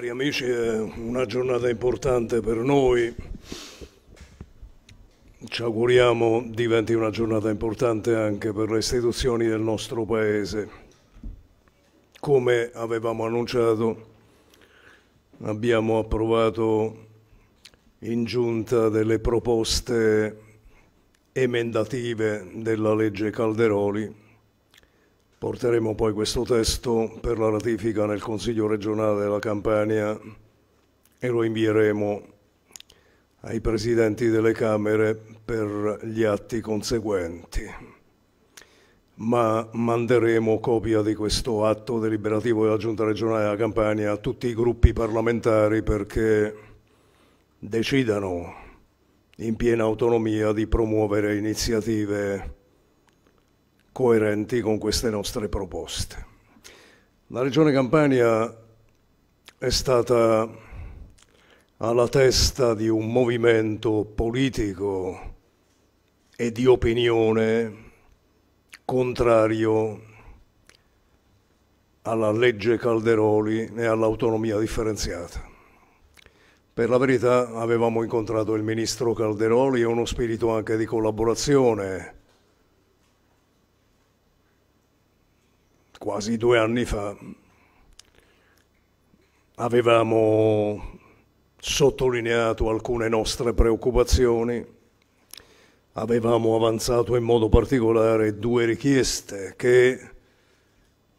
cari amici, è una giornata importante per noi. Ci auguriamo diventi una giornata importante anche per le istituzioni del nostro Paese. Come avevamo annunciato, abbiamo approvato in giunta delle proposte emendative della legge Calderoli Porteremo poi questo testo per la ratifica nel Consiglio regionale della Campania e lo invieremo ai presidenti delle Camere per gli atti conseguenti. Ma manderemo copia di questo atto deliberativo della Giunta regionale della Campania a tutti i gruppi parlamentari perché decidano in piena autonomia di promuovere iniziative coerenti con queste nostre proposte. La Regione Campania è stata alla testa di un movimento politico e di opinione contrario alla legge Calderoli e all'autonomia differenziata. Per la verità avevamo incontrato il ministro Calderoli e uno spirito anche di collaborazione quasi due anni fa avevamo sottolineato alcune nostre preoccupazioni, avevamo avanzato in modo particolare due richieste che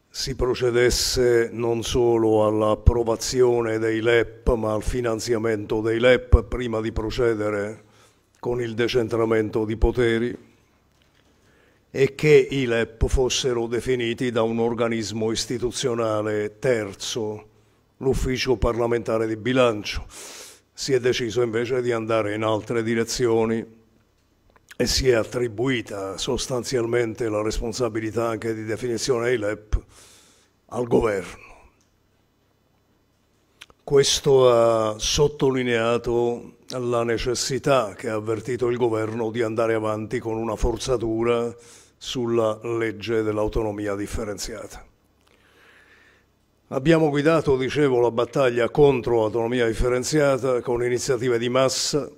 si procedesse non solo all'approvazione dei LEP ma al finanziamento dei LEP prima di procedere con il decentramento di poteri e che i LEP fossero definiti da un organismo istituzionale terzo, l'ufficio parlamentare di bilancio. Si è deciso invece di andare in altre direzioni e si è attribuita sostanzialmente la responsabilità anche di definizione dei LEP al governo. Questo ha sottolineato la necessità che ha avvertito il governo di andare avanti con una forzatura sulla legge dell'autonomia differenziata. Abbiamo guidato, dicevo, la battaglia contro l'autonomia differenziata con iniziative di massa,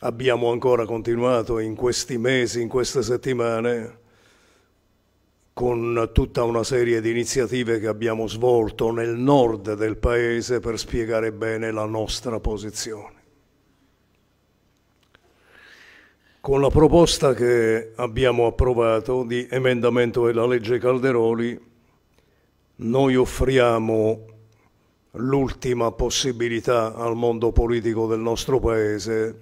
abbiamo ancora continuato in questi mesi, in queste settimane, con tutta una serie di iniziative che abbiamo svolto nel nord del Paese per spiegare bene la nostra posizione. con la proposta che abbiamo approvato di emendamento della legge Calderoli noi offriamo l'ultima possibilità al mondo politico del nostro Paese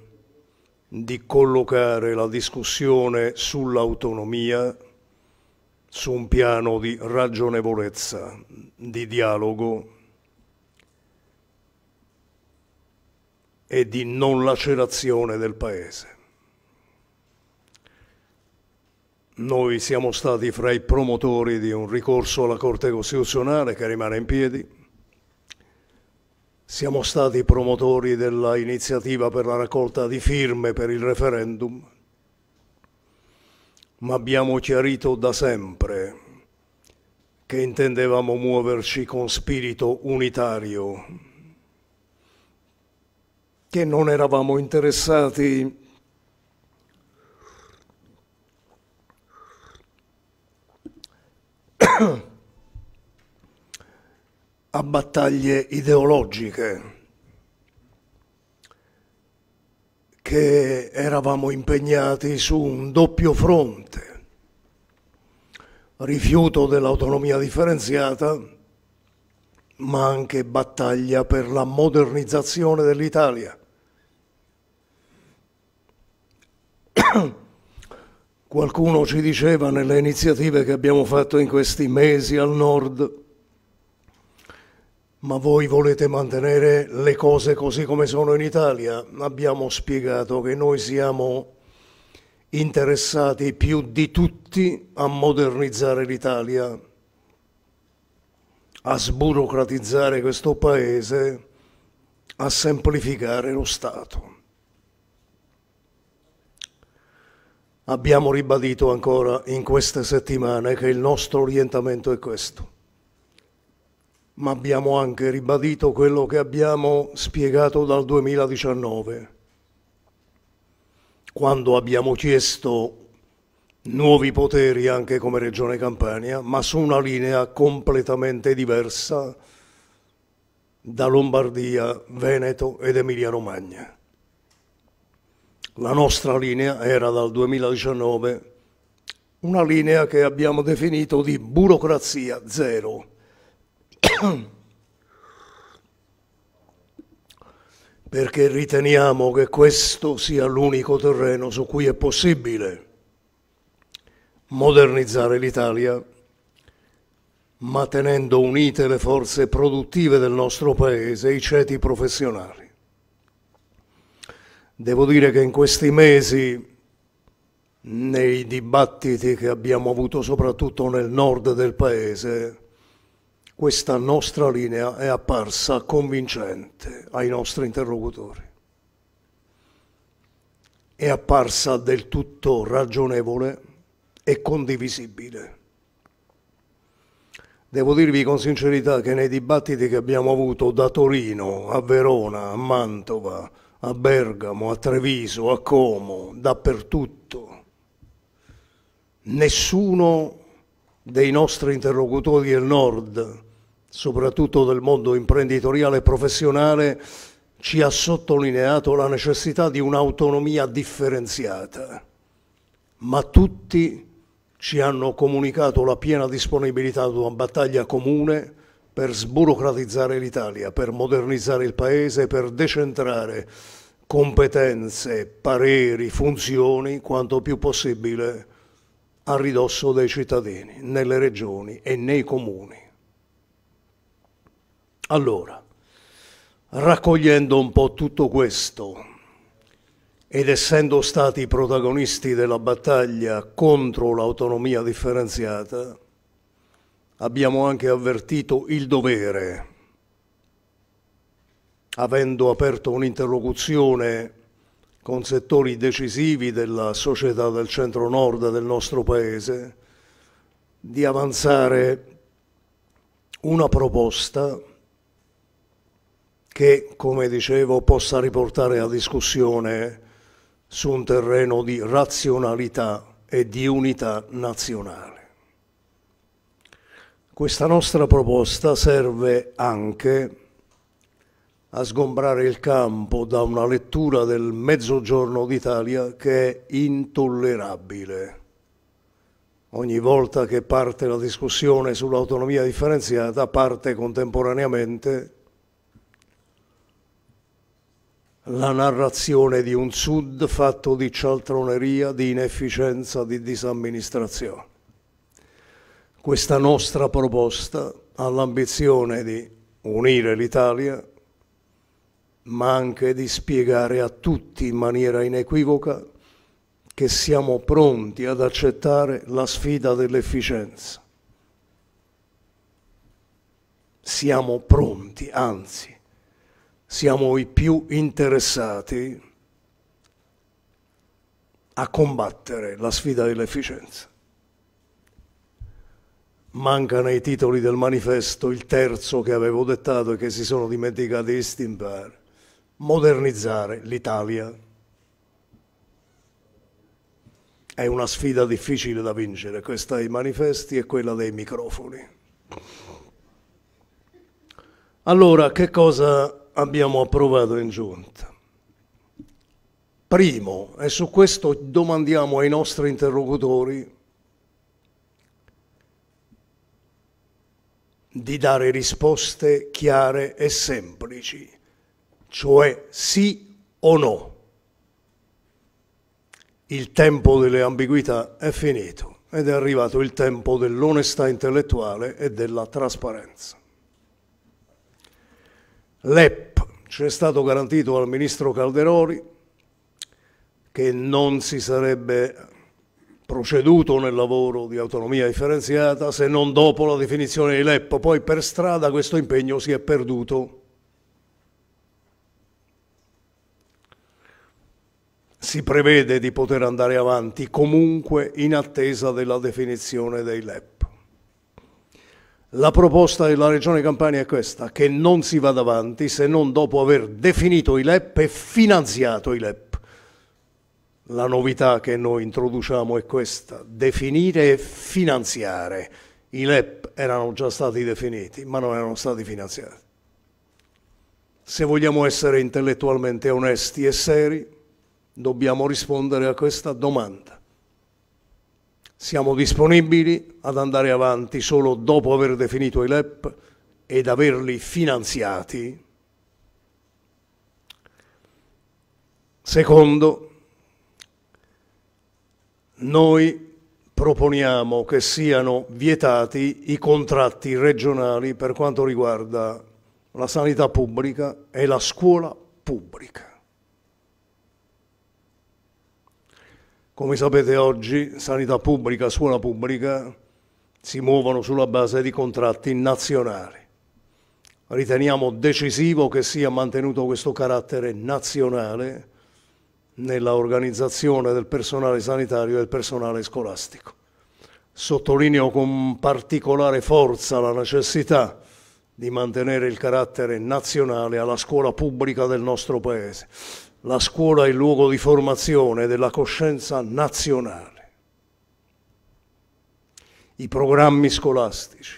di collocare la discussione sull'autonomia su un piano di ragionevolezza, di dialogo e di non lacerazione del Paese. Noi siamo stati fra i promotori di un ricorso alla Corte Costituzionale che rimane in piedi. Siamo stati promotori dell'iniziativa per la raccolta di firme per il referendum, ma abbiamo chiarito da sempre che intendevamo muoverci con spirito unitario, che non eravamo interessati a battaglie ideologiche che eravamo impegnati su un doppio fronte, rifiuto dell'autonomia differenziata, ma anche battaglia per la modernizzazione dell'Italia. Qualcuno ci diceva nelle iniziative che abbiamo fatto in questi mesi al nord, ma voi volete mantenere le cose così come sono in Italia? Abbiamo spiegato che noi siamo interessati più di tutti a modernizzare l'Italia, a sburocratizzare questo paese, a semplificare lo Stato. abbiamo ribadito ancora in queste settimane che il nostro orientamento è questo. Ma abbiamo anche ribadito quello che abbiamo spiegato dal 2019, quando abbiamo chiesto nuovi poteri anche come Regione Campania, ma su una linea completamente diversa da Lombardia, Veneto ed Emilia Romagna la nostra linea era dal 2019 una linea che abbiamo definito di burocrazia zero. Perché riteniamo che questo sia l'unico terreno su cui è possibile modernizzare l'Italia, ma tenendo unite le forze produttive del nostro Paese e i ceti professionali. Devo dire che in questi mesi, nei dibattiti che abbiamo avuto soprattutto nel nord del paese, questa nostra linea è apparsa convincente ai nostri interlocutori. È apparsa del tutto ragionevole e condivisibile. Devo dirvi con sincerità che nei dibattiti che abbiamo avuto da Torino a Verona, a Mantova, a Bergamo, a Treviso, a Como, dappertutto. Nessuno dei nostri interlocutori del nord, soprattutto del mondo imprenditoriale e professionale, ci ha sottolineato la necessità di un'autonomia differenziata, ma tutti ci hanno comunicato la piena disponibilità ad una battaglia comune per sburocratizzare l'Italia, per modernizzare il Paese, per decentrare competenze, pareri, funzioni quanto più possibile a ridosso dei cittadini, nelle regioni e nei comuni. Allora, raccogliendo un po' tutto questo ed essendo stati protagonisti della battaglia contro l'autonomia differenziata, abbiamo anche avvertito il dovere, avendo aperto un'interlocuzione con settori decisivi della società del centro-nord del nostro Paese, di avanzare una proposta che, come dicevo, possa riportare la discussione su un terreno di razionalità e di unità nazionale. Questa nostra proposta serve anche a sgombrare il campo da una lettura del mezzogiorno d'Italia che è intollerabile. Ogni volta che parte la discussione sull'autonomia differenziata parte contemporaneamente la narrazione di un sud fatto di cialtroneria, di inefficienza, di disamministrazione questa nostra proposta ha l'ambizione di unire l'Italia, ma anche di spiegare a tutti in maniera inequivoca che siamo pronti ad accettare la sfida dell'efficienza. Siamo pronti, anzi, siamo i più interessati a combattere la sfida dell'efficienza. Mancano i titoli del manifesto, il terzo che avevo dettato e che si sono dimenticati di stimpare. Modernizzare l'Italia. È una sfida difficile da vincere, questa dei manifesti e quella dei microfoni. Allora, che cosa abbiamo approvato in giunta? Primo, e su questo domandiamo ai nostri interlocutori di dare risposte chiare e semplici, cioè sì o no. Il tempo delle ambiguità è finito ed è arrivato il tempo dell'onestà intellettuale e della trasparenza. L'EP ci è stato garantito al ministro Calderoli che non si sarebbe proceduto nel lavoro di autonomia differenziata se non dopo la definizione di LEP, Poi per strada questo impegno si è perduto. Si prevede di poter andare avanti comunque in attesa della definizione dei LEP. La proposta della Regione Campania è questa, che non si vada avanti se non dopo aver definito i LEP e finanziato i LEP. La novità che noi introduciamo è questa, definire e finanziare. I LEP erano già stati definiti, ma non erano stati finanziati. Se vogliamo essere intellettualmente onesti e seri, dobbiamo rispondere a questa domanda. Siamo disponibili ad andare avanti solo dopo aver definito i LEP ed averli finanziati? Secondo, noi proponiamo che siano vietati i contratti regionali per quanto riguarda la sanità pubblica e la scuola pubblica. Come sapete oggi sanità pubblica e scuola pubblica si muovono sulla base di contratti nazionali. Riteniamo decisivo che sia mantenuto questo carattere nazionale nella organizzazione del personale sanitario e del personale scolastico. Sottolineo con particolare forza la necessità di mantenere il carattere nazionale alla scuola pubblica del nostro Paese. La scuola è il luogo di formazione della coscienza nazionale. I programmi scolastici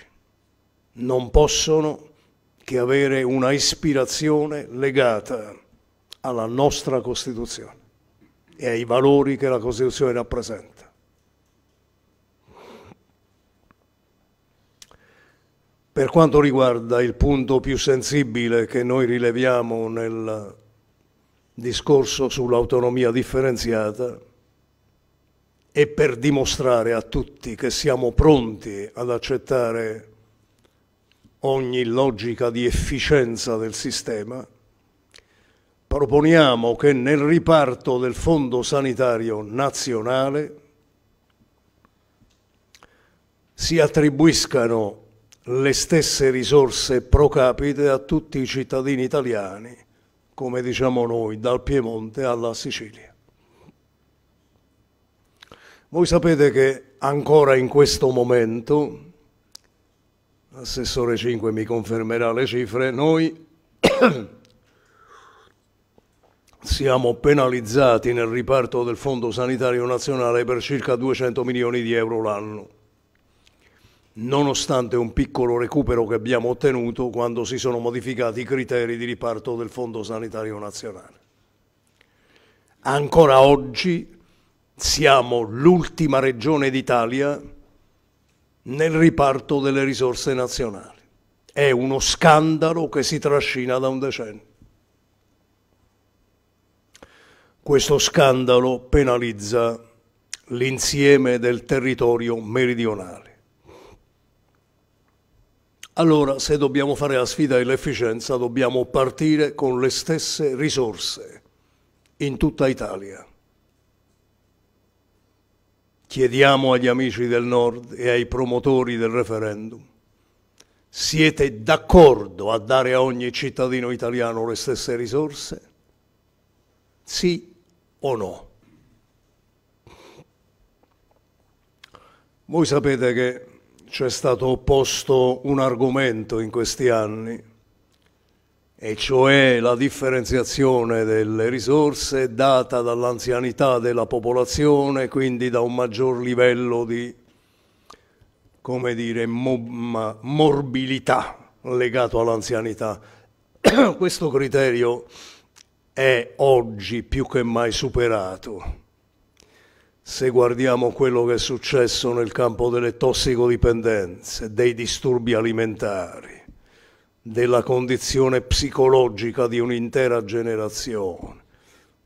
non possono che avere una ispirazione legata alla nostra Costituzione e ai valori che la Costituzione rappresenta. Per quanto riguarda il punto più sensibile che noi rileviamo nel discorso sull'autonomia differenziata, e per dimostrare a tutti che siamo pronti ad accettare ogni logica di efficienza del sistema, Proponiamo che nel riparto del Fondo Sanitario Nazionale si attribuiscano le stesse risorse pro capite a tutti i cittadini italiani, come diciamo noi, dal Piemonte alla Sicilia. Voi sapete che ancora in questo momento, l'assessore 5 mi confermerà le cifre, noi siamo penalizzati nel riparto del Fondo Sanitario Nazionale per circa 200 milioni di euro l'anno, nonostante un piccolo recupero che abbiamo ottenuto quando si sono modificati i criteri di riparto del Fondo Sanitario Nazionale. Ancora oggi siamo l'ultima regione d'Italia nel riparto delle risorse nazionali. È uno scandalo che si trascina da un decennio. Questo scandalo penalizza l'insieme del territorio meridionale. Allora, se dobbiamo fare la sfida dell'efficienza, dobbiamo partire con le stesse risorse in tutta Italia. Chiediamo agli amici del Nord e ai promotori del referendum, siete d'accordo a dare a ogni cittadino italiano le stesse risorse? Sì o no? Voi sapete che c'è stato opposto un argomento in questi anni, e cioè la differenziazione delle risorse data dall'anzianità della popolazione, quindi da un maggior livello di, come dire, mo morbilità legato all'anzianità. Questo criterio è oggi più che mai superato. Se guardiamo quello che è successo nel campo delle tossicodipendenze, dei disturbi alimentari, della condizione psicologica di un'intera generazione,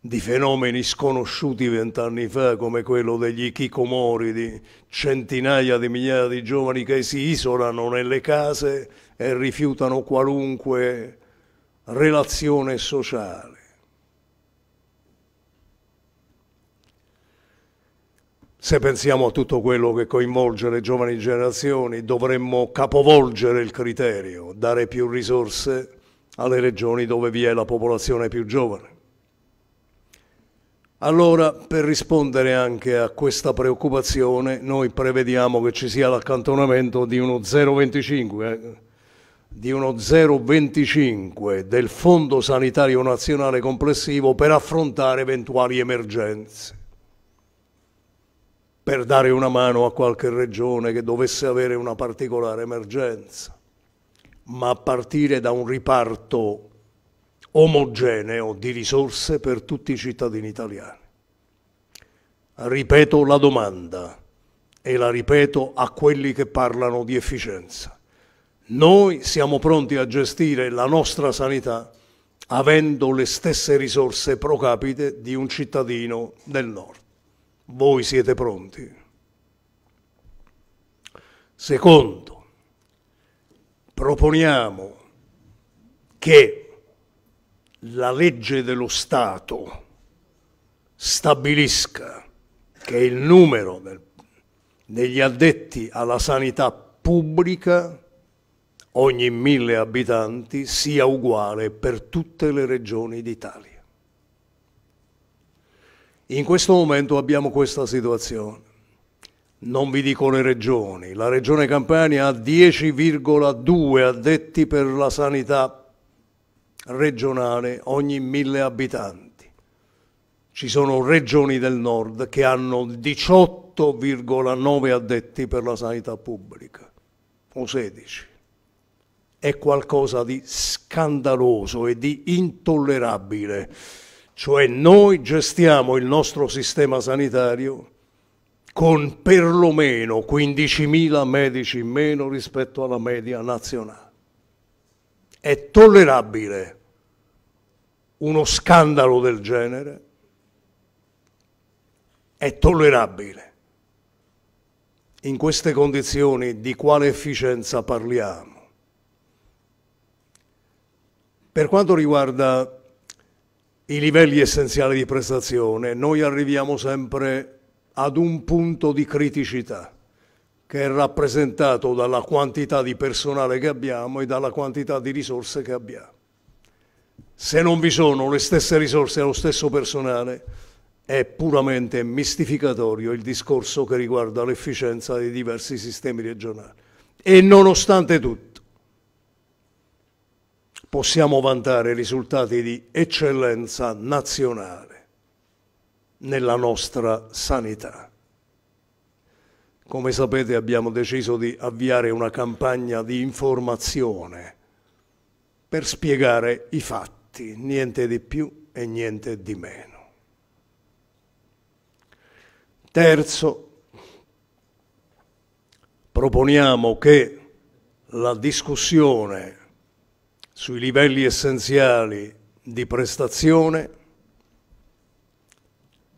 di fenomeni sconosciuti vent'anni fa come quello degli chicomori, di centinaia di migliaia di giovani che si isolano nelle case e rifiutano qualunque relazione sociale se pensiamo a tutto quello che coinvolge le giovani generazioni, dovremmo capovolgere il criterio, dare più risorse alle regioni dove vi è la popolazione più giovane. Allora, per rispondere anche a questa preoccupazione, noi prevediamo che ci sia l'accantonamento di uno 0,25, eh, di uno 0,25 del Fondo Sanitario Nazionale complessivo per affrontare eventuali emergenze per dare una mano a qualche regione che dovesse avere una particolare emergenza, ma a partire da un riparto omogeneo di risorse per tutti i cittadini italiani. Ripeto la domanda e la ripeto a quelli che parlano di efficienza. Noi siamo pronti a gestire la nostra sanità avendo le stesse risorse pro capite di un cittadino del nord voi siete pronti. Secondo, proponiamo che la legge dello Stato stabilisca che il numero del, degli addetti alla sanità pubblica ogni mille abitanti sia uguale per tutte le regioni d'Italia. In questo momento abbiamo questa situazione. Non vi dico le regioni, la regione Campania ha 10,2 addetti per la sanità regionale ogni mille abitanti. Ci sono regioni del nord che hanno 18,9 addetti per la sanità pubblica, o 16. È qualcosa di scandaloso e di intollerabile. Cioè noi gestiamo il nostro sistema sanitario con perlomeno 15.000 medici in meno rispetto alla media nazionale. È tollerabile uno scandalo del genere? È tollerabile. In queste condizioni di quale efficienza parliamo? Per quanto riguarda i livelli essenziali di prestazione, noi arriviamo sempre ad un punto di criticità che è rappresentato dalla quantità di personale che abbiamo e dalla quantità di risorse che abbiamo. Se non vi sono le stesse risorse e lo stesso personale, è puramente mistificatorio il discorso che riguarda l'efficienza dei diversi sistemi regionali. E nonostante tutto, possiamo vantare risultati di eccellenza nazionale nella nostra sanità. Come sapete abbiamo deciso di avviare una campagna di informazione per spiegare i fatti, niente di più e niente di meno. Terzo, proponiamo che la discussione sui livelli essenziali di prestazione,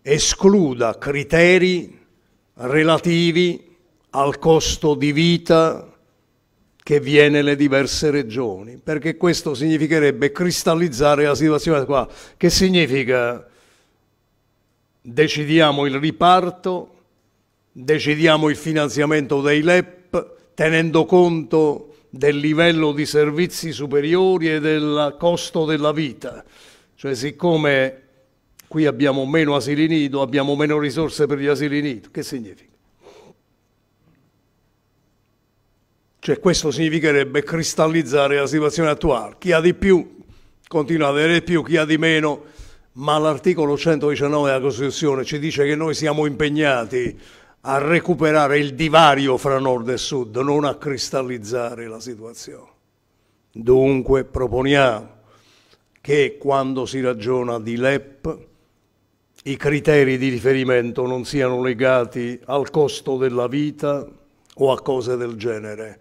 escluda criteri relativi al costo di vita che viene le diverse regioni, perché questo significherebbe cristallizzare la situazione qua, che significa decidiamo il riparto, decidiamo il finanziamento dei LEP, tenendo conto del livello di servizi superiori e del costo della vita. Cioè siccome qui abbiamo meno asili nido, abbiamo meno risorse per gli asili nido. Che significa? Cioè questo significherebbe cristallizzare la situazione attuale. Chi ha di più continua ad avere più, chi ha di meno, ma l'articolo 119 della Costituzione ci dice che noi siamo impegnati a recuperare il divario fra nord e sud, non a cristallizzare la situazione. Dunque proponiamo che quando si ragiona di LEP i criteri di riferimento non siano legati al costo della vita o a cose del genere,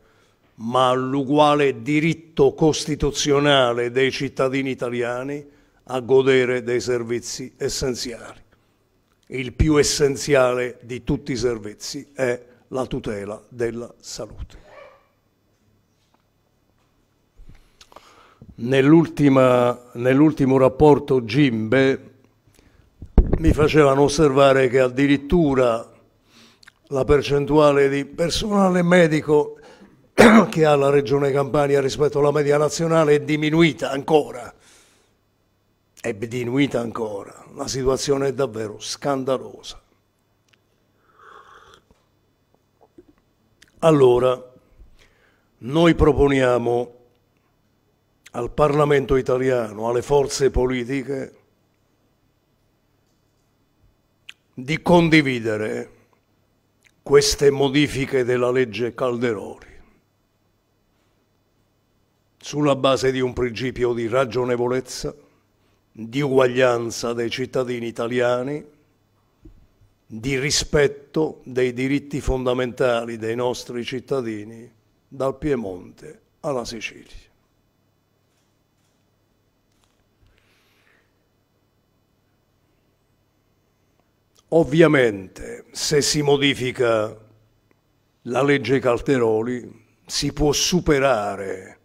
ma all'uguale diritto costituzionale dei cittadini italiani a godere dei servizi essenziali il più essenziale di tutti i servizi è la tutela della salute. Nell'ultimo rapporto Gimbe mi facevano osservare che addirittura la percentuale di personale medico che ha la Regione Campania rispetto alla media nazionale è diminuita ancora è diminuita ancora. La situazione è davvero scandalosa. Allora, noi proponiamo al Parlamento italiano, alle forze politiche, di condividere queste modifiche della legge Calderoli sulla base di un principio di ragionevolezza, di uguaglianza dei cittadini italiani, di rispetto dei diritti fondamentali dei nostri cittadini dal Piemonte alla Sicilia. Ovviamente se si modifica la legge Calteroli si può superare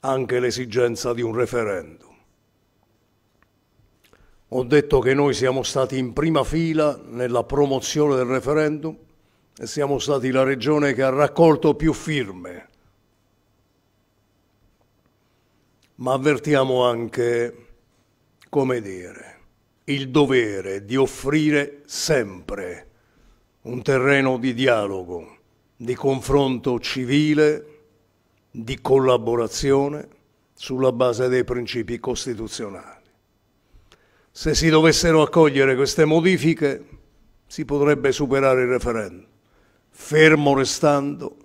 anche l'esigenza di un referendum. Ho detto che noi siamo stati in prima fila nella promozione del referendum e siamo stati la regione che ha raccolto più firme. Ma avvertiamo anche, come dire, il dovere di offrire sempre un terreno di dialogo, di confronto civile, di collaborazione sulla base dei principi costituzionali. Se si dovessero accogliere queste modifiche si potrebbe superare il referendum, fermo restando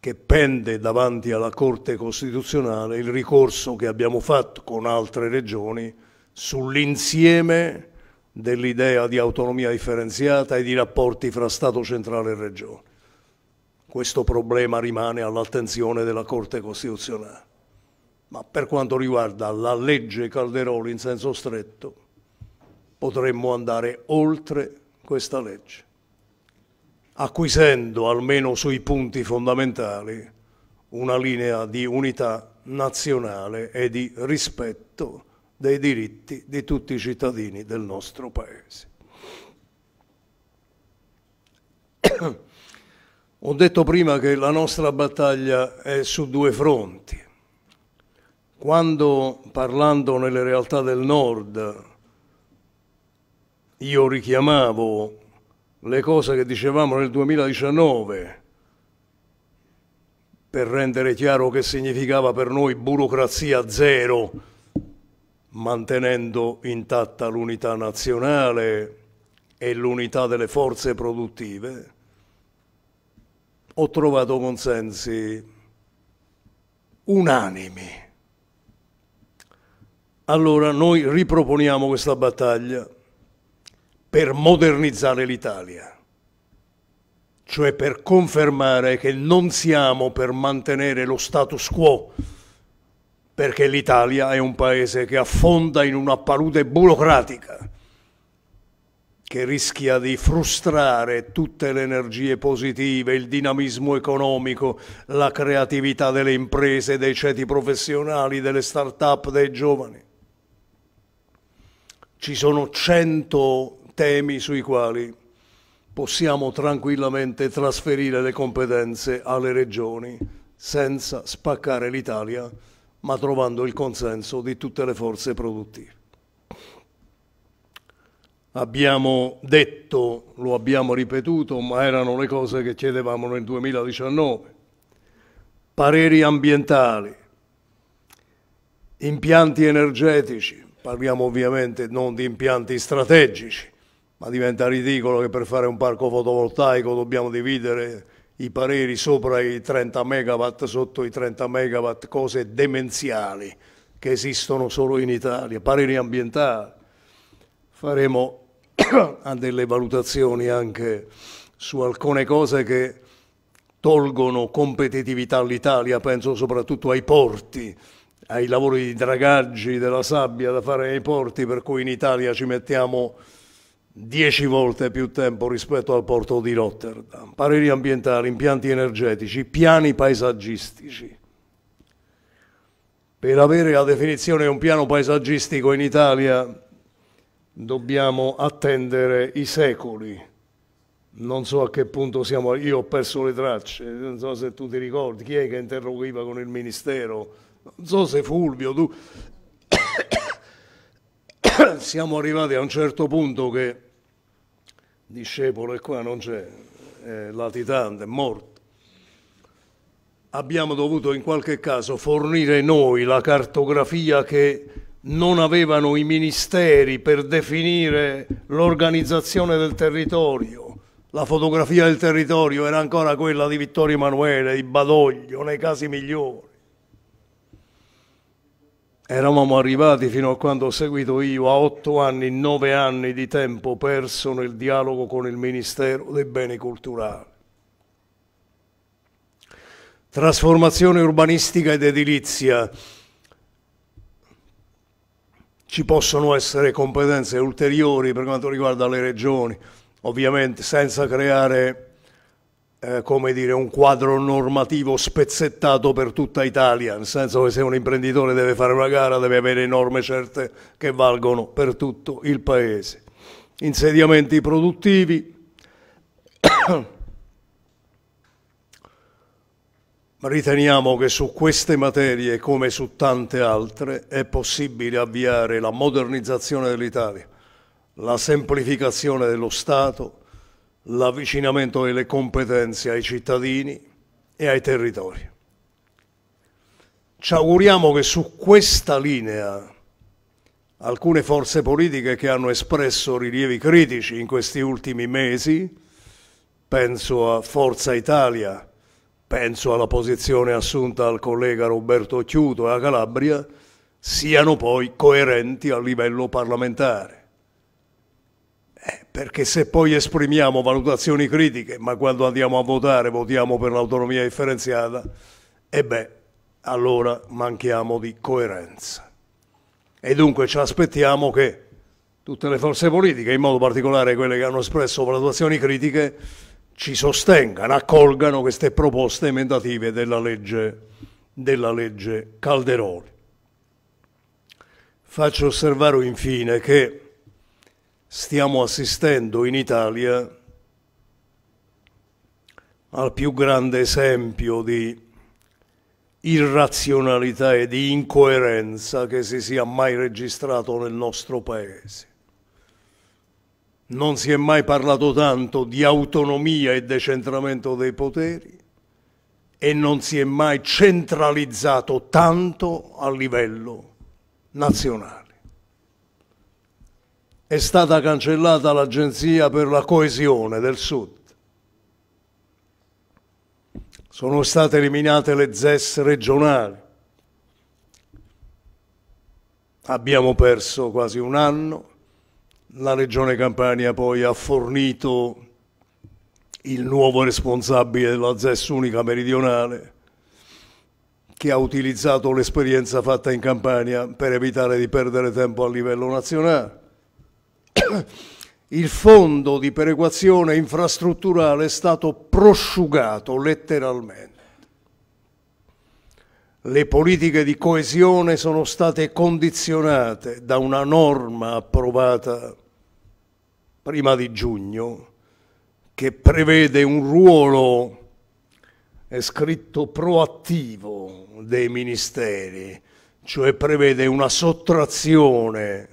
che pende davanti alla Corte Costituzionale il ricorso che abbiamo fatto con altre regioni sull'insieme dell'idea di autonomia differenziata e di rapporti fra Stato centrale e Regione. Questo problema rimane all'attenzione della Corte Costituzionale. Ma per quanto riguarda la legge Calderoli in senso stretto, potremmo andare oltre questa legge, acquisendo almeno sui punti fondamentali una linea di unità nazionale e di rispetto dei diritti di tutti i cittadini del nostro Paese. Ho detto prima che la nostra battaglia è su due fronti. Quando parlando nelle realtà del nord io richiamavo le cose che dicevamo nel 2019 per rendere chiaro che significava per noi burocrazia zero, mantenendo intatta l'unità nazionale e l'unità delle forze produttive, ho trovato consensi unanimi. Allora noi riproponiamo questa battaglia per modernizzare l'Italia, cioè per confermare che non siamo per mantenere lo status quo, perché l'Italia è un paese che affonda in una palude burocratica che rischia di frustrare tutte le energie positive, il dinamismo economico, la creatività delle imprese, dei ceti professionali, delle start-up, dei giovani. Ci sono 100 temi sui quali possiamo tranquillamente trasferire le competenze alle regioni senza spaccare l'Italia, ma trovando il consenso di tutte le forze produttive. Abbiamo detto, lo abbiamo ripetuto, ma erano le cose che chiedevamo nel 2019. Pareri ambientali, impianti energetici, parliamo ovviamente non di impianti strategici, ma diventa ridicolo che per fare un parco fotovoltaico dobbiamo dividere i pareri sopra i 30 megawatt, sotto i 30 megawatt, cose demenziali che esistono solo in Italia, pareri ambientali. Faremo delle valutazioni anche su alcune cose che tolgono competitività all'Italia, penso soprattutto ai porti, ai lavori di dragaggi della sabbia da fare nei porti, per cui in Italia ci mettiamo dieci volte più tempo rispetto al porto di Rotterdam, pareri ambientali, impianti energetici, piani paesaggistici. Per avere la definizione di un piano paesaggistico in Italia dobbiamo attendere i secoli. Non so a che punto siamo, io ho perso le tracce, non so se tu ti ricordi, chi è che interrogiva con il Ministero? Non so se Fulvio, tu... siamo arrivati a un certo punto che discepolo e qua non c'è, è latitante, è morto. Abbiamo dovuto in qualche caso fornire noi la cartografia che non avevano i ministeri per definire l'organizzazione del territorio. La fotografia del territorio era ancora quella di Vittorio Emanuele, di Badoglio, nei casi migliori. Eravamo arrivati fino a quando ho seguito io a otto anni, nove anni di tempo perso nel dialogo con il Ministero dei Beni Culturali. Trasformazione urbanistica ed edilizia. Ci possono essere competenze ulteriori per quanto riguarda le regioni, ovviamente senza creare eh, come dire, un quadro normativo spezzettato per tutta Italia, nel senso che se un imprenditore deve fare una gara deve avere norme certe che valgono per tutto il paese. Insediamenti produttivi, Riteniamo che su queste materie, come su tante altre, è possibile avviare la modernizzazione dell'Italia, la semplificazione dello Stato, l'avvicinamento delle competenze ai cittadini e ai territori. Ci auguriamo che su questa linea alcune forze politiche che hanno espresso rilievi critici in questi ultimi mesi, penso a Forza Italia, penso alla posizione assunta dal collega Roberto Chiuto e a Calabria, siano poi coerenti a livello parlamentare perché se poi esprimiamo valutazioni critiche, ma quando andiamo a votare votiamo per l'autonomia differenziata, e beh, allora manchiamo di coerenza. E dunque ci aspettiamo che tutte le forze politiche, in modo particolare quelle che hanno espresso valutazioni critiche, ci sostengano, accolgano queste proposte emendative della legge, della legge Calderoli. Faccio osservare infine che stiamo assistendo in Italia al più grande esempio di irrazionalità e di incoerenza che si sia mai registrato nel nostro paese. Non si è mai parlato tanto di autonomia e decentramento dei poteri e non si è mai centralizzato tanto a livello nazionale è stata cancellata l'Agenzia per la coesione del Sud. Sono state eliminate le ZES regionali. Abbiamo perso quasi un anno. La Regione Campania poi ha fornito il nuovo responsabile della ZES unica meridionale che ha utilizzato l'esperienza fatta in Campania per evitare di perdere tempo a livello nazionale il fondo di perequazione infrastrutturale è stato prosciugato letteralmente. Le politiche di coesione sono state condizionate da una norma approvata prima di giugno che prevede un ruolo, è scritto proattivo, dei ministeri, cioè prevede una sottrazione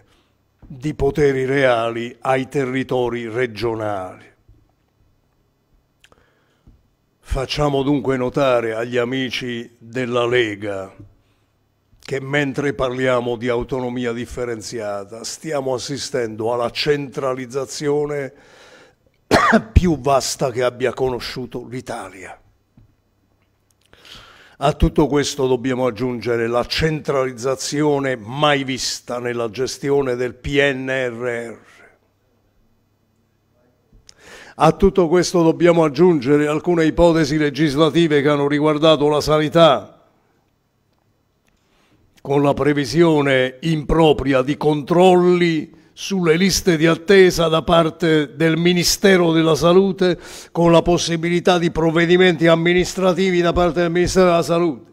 di poteri reali ai territori regionali. Facciamo dunque notare agli amici della Lega che mentre parliamo di autonomia differenziata stiamo assistendo alla centralizzazione più vasta che abbia conosciuto l'Italia. A tutto questo dobbiamo aggiungere la centralizzazione mai vista nella gestione del PNRR. A tutto questo dobbiamo aggiungere alcune ipotesi legislative che hanno riguardato la sanità, con la previsione impropria di controlli sulle liste di attesa da parte del Ministero della Salute con la possibilità di provvedimenti amministrativi da parte del Ministero della Salute.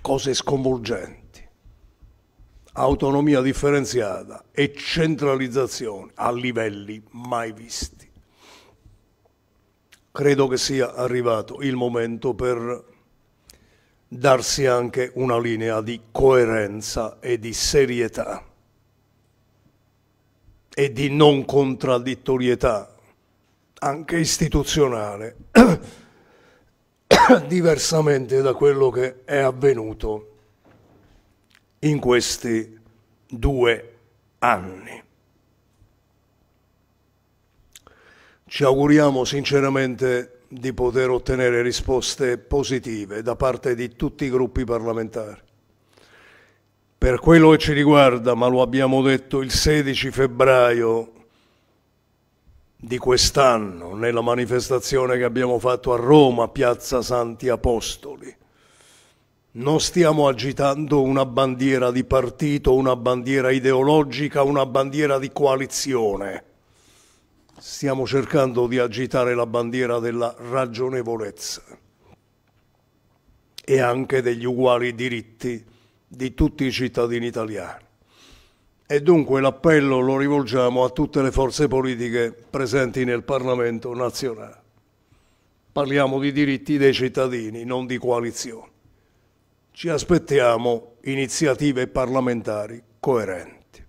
Cose sconvolgenti. Autonomia differenziata e centralizzazione a livelli mai visti. Credo che sia arrivato il momento per darsi anche una linea di coerenza e di serietà e di non contraddittorietà, anche istituzionale, diversamente da quello che è avvenuto in questi due anni. Ci auguriamo sinceramente di poter ottenere risposte positive da parte di tutti i gruppi parlamentari per quello che ci riguarda, ma lo abbiamo detto il 16 febbraio di quest'anno, nella manifestazione che abbiamo fatto a Roma, Piazza Santi Apostoli, non stiamo agitando una bandiera di partito, una bandiera ideologica, una bandiera di coalizione. Stiamo cercando di agitare la bandiera della ragionevolezza e anche degli uguali diritti di tutti i cittadini italiani. E dunque l'appello lo rivolgiamo a tutte le forze politiche presenti nel Parlamento nazionale. Parliamo di diritti dei cittadini, non di coalizioni. Ci aspettiamo iniziative parlamentari coerenti.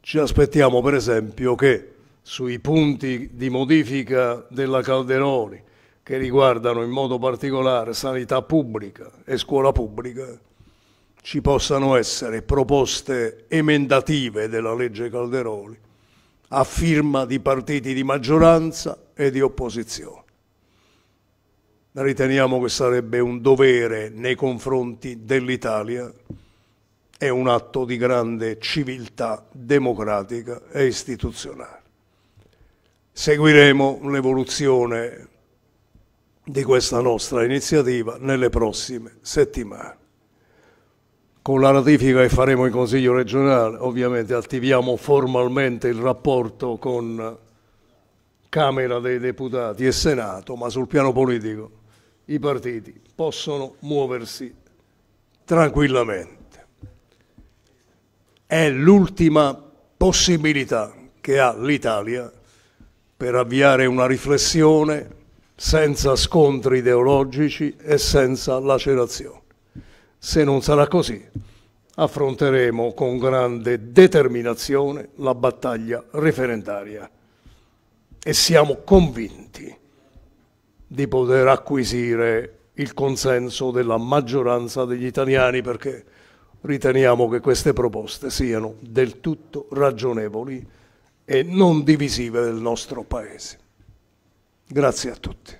Ci aspettiamo per esempio che sui punti di modifica della Calderoni, che riguardano in modo particolare sanità pubblica e scuola pubblica, ci possano essere proposte emendative della legge Calderoli a firma di partiti di maggioranza e di opposizione. Riteniamo che sarebbe un dovere nei confronti dell'Italia e un atto di grande civiltà democratica e istituzionale. Seguiremo l'evoluzione di questa nostra iniziativa nelle prossime settimane. Con la ratifica che faremo in Consiglio regionale ovviamente attiviamo formalmente il rapporto con Camera dei Deputati e Senato, ma sul piano politico i partiti possono muoversi tranquillamente. È l'ultima possibilità che ha l'Italia per avviare una riflessione senza scontri ideologici e senza lacerazioni. Se non sarà così, affronteremo con grande determinazione la battaglia referendaria e siamo convinti di poter acquisire il consenso della maggioranza degli italiani perché riteniamo che queste proposte siano del tutto ragionevoli e non divisive del nostro Paese. Grazie a tutti.